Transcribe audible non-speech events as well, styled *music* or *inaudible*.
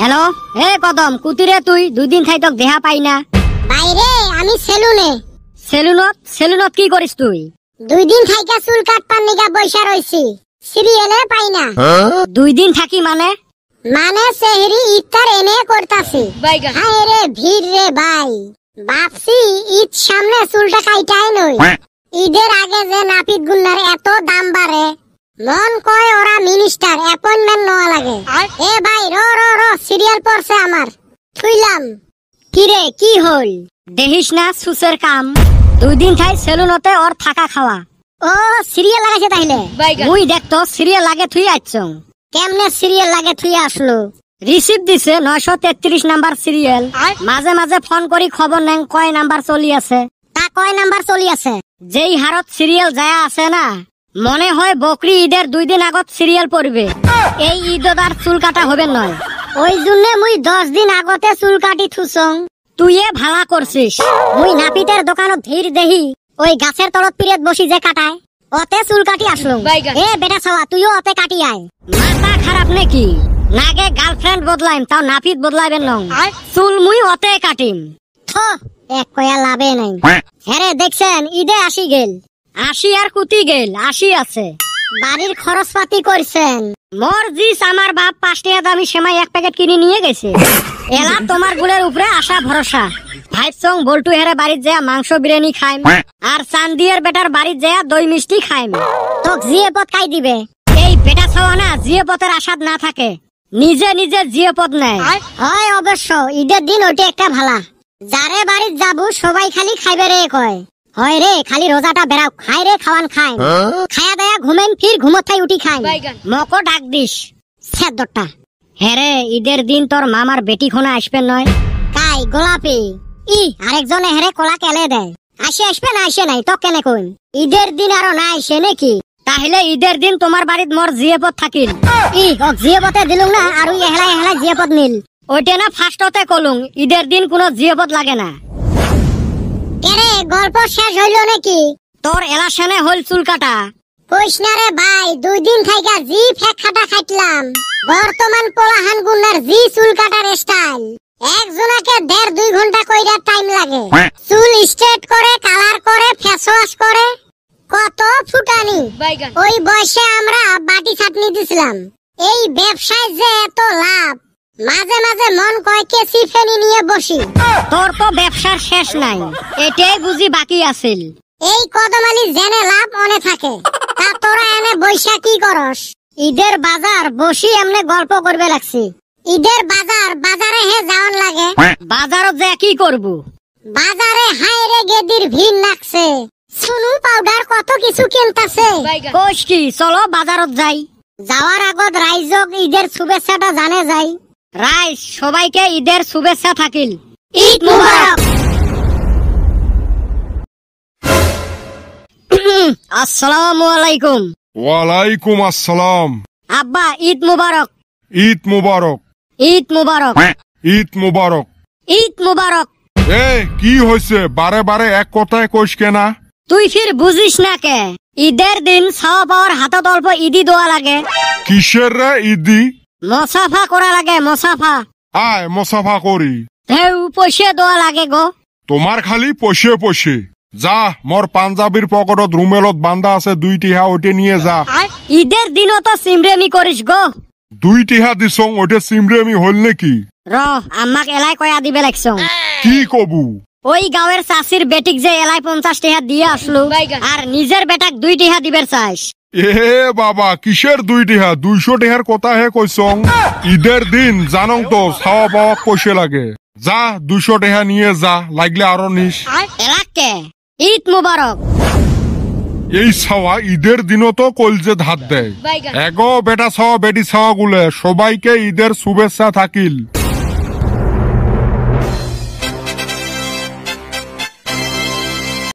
Hello হে কদম কুতিরে তুই দুদিন থাই তোক দেহা পাই না বাইরে আমি সেলুনে সেলুনত সেলুনত কি করিস তুই দুই দিন থাইকা চুল কাটবার নিগা বৈশা রইছি সিরিয়ালে পাই না দুই দিন থাকি মানে মানে সেহরি ইফতার এনে করতাছি হায় রে ভিড় রে ভাই বাপসি ঈদ সামনে চুলটা খাইটাই নই হ্যাঁ। ঈদের আগে যে নাপিত গুল্লার এত দাম বাড়ে লন কয় ওরা মিনিস্টার অ্যাপয়েন্টমেন্ট নেওয়া লাগে এ ভাই র র র সিরিয়াল পড়ছে আমার থুইলাম কিরে কি হল দেহিস না সুসের কাম দুই দিন খাই সেলুনতে ওর থাকা খাওয়া ও সিরিয়াল লাগাইছে তাইলে মুই দেখতো সিরিয়াল লাগে থুই আইছ কেমনে সিরিয়াল লাগে থুই আসলো রিসিভ দিছে নয়শো তেত্রিশ নাম্বার সিরিয়াল মাঝে মাঝে ফোন করি খবর নেন কয় নাম্বার চলি আছে তা কয় নাম্বার চলি আছে যেই হারত সিরিয়াল যায় আছে না মনে হয় বকরি ঈদের দুই দিন আগত সিরিয়াল পড়বে এই ঈদত আর চুল কাটা হবে নয় ওই জন্য মুই দশ দিন আগতে চুল কাটি থুসং এ ভালা করছিস মুই নাপিতের দোকানত ভিড় দেহি ওই গাছের তলত পিরিয়ত বসি যে কাটায় অতে চুল কাটি আসলো এ বেটা সওয়া তুইও অতে কাটি আয় মাথা খারাপ নাকি নাগে গার্লফ্রেন্ড বদলাইম তাও নাপিত বদলাইবেন নং চুল মুই অতে কাটিম থ এক কয়া লাভে নাই *laughs* হ্যাঁ দেখছেন ঈদে আসি গেল আশি আর কুতি গেল আশি আছে বাড়ির খরচপাতি করছেন মোর জিস আমার বাপ পাঁচ টাকা দামি সেমাই এক প্যাকেট কিনে নিয়ে গেছে এলা তোমার গুলের উপরে আশা ভরসা ভাই সং বল্টু হেরে বাড়ির যায় মাংস বিরিয়ানি খাইম হ্যাঁ। আর চান্দিয়ার বেটার বাড়ির যায় দই মিষ্টি খাইম তোক জিয়ে পথ খাই দিবে এই বেটা ছাওয়া না জিয়ে পথের আশাদ না থাকে নিজে নিজে জিয়ে পথ নেয় হয় অবশ্য ঈদের দিন ওটি একটা ভালা যারে বাড়ির যাবো সবাই খালি খাইবে রে কয় হয় রে খালি রোজাটা বেড়াও খায় রে খাওয়ান খায় হ্যাঁ? খায়া দায়া ঘুমেন ফির ঘুমোথাই উঠি খায় মকো ডাক দিস স্যাদটা হ্যাঁ ঈদের দিন তোর মামার বেটি খোনা আসবেন নয় তাই গোলাপি ই আরেকজনে হেরে হ্যাঁ কলা কেলে দেয় আসে আসবে না আসে নাই তো কেনে কইন ঈদের দিন আরো না আসে নাকি তাহলে ঈদের দিন তোমার বাড়িত মোর জিয়েপত থাকিল ই ওক জিয়েপতে দিলুম না আর এহলাই এহলাই জিয়েপত নিল ওইটা না ফার্স্টতে কলুং ঈদের দিন কোনো জিয়েপত লাগে না কেরে গল্প শেষ হইল নাকি তোর এলাশানে হইল চুল কাটা কইস না ভাই দুই দিন থাইকা জি ফেকাটা খাইলাম বর্তমান পোলাহান গুন্ডার জি চুল কাটার স্টাইল একজনাকে দেড় দুই ঘন্টা কইরা টাইম লাগে হ্যাঁ। চুল স্ট্রেট করে কালার করে ফেস ওয়াশ করে কত ফুটানি ওই বয়সে আমরা বাটি চাটনি দিছিলাম এই ব্যবসায় যে এত লাভ মাঝে মাঝে মন কয় কেসি ফেনি নিয়ে বসি তোর তো ব্যবসার শেষ নাই এটাই বুঝি বাকি আছিল এই কদমালি জেনে লাভ অনে থাকে তা তোরা এনে বৈশা কি করস ঈদের বাজার বসি এমনে গল্প করবে লাগছি ঈদের বাজার বাজারে হে যাওন লাগে বাজারত যে কি করব বাজারে হাইরে গেদির ভিড় লাগছে সুনু পাউডার কত কিছু কিনতাছে কোশ কি চলো বাজারত যাই যাওয়ার আগত রাইজক ঈদের শুভেচ্ছাটা জানে যায় রাইস সবাইকে ঈদের শুভেচ্ছা থাকিল ঈদ মুবারক আসসালামু আলাইকুম ওয়ালাইকুম আসসালাম আব্বা ঈদ মুবারক ঈদ মুবারক ঈদ মুবারক ঈদ মুবারক ঈদ মুবারক এ কি হইছে বারে বারে এক কথায় কইস কেনা তুই ফির বুঝিস না কে ঈদের দিন সব আর হাতত অল্প ঈদি দোয়া লাগে কিসের রে ঈদি মসাফা করা লাগে মসাফা আয় মসাফা করি ঢেউ পয়সে দেওয়া লাগে গো তোমার খালি পয়সে পয়সে যা মোর পাঞ্জাবির পকেটত রুমেলত বান্ধা আছে দুই টিহা ওটে নিয়ে যা ঈদের দিনও তো সিমরেমি করিস গো দুই টিহা দিছং ওটে সিমরেমি হল নেকি র আমাক এলাই কয়া দিবে লাগছং কি কবু ওই গাঁয়ের চাষির বেটিক যে এলাই পঞ্চাশ টিহা দিয়ে আসলো আর নিজের বেটাক দুই টিহা দিবের চাইস এ বাবা কিসের দুই টিহা দুইশো টিহার কথা হে কইসং ঈদের দিন জানং তো সাওয়া পাওয়া কইসে লাগে যা দুইশো টিহা নিয়ে যা লাগলে আরো নিস ঈদ মুবারক এই ছাওয়া ঈদের দিন তো যে ধার দেয় এগো বেটা সাওয়া বেটি ছাওয়া গুলে সবাইকে ঈদের শুভেচ্ছা থাকিল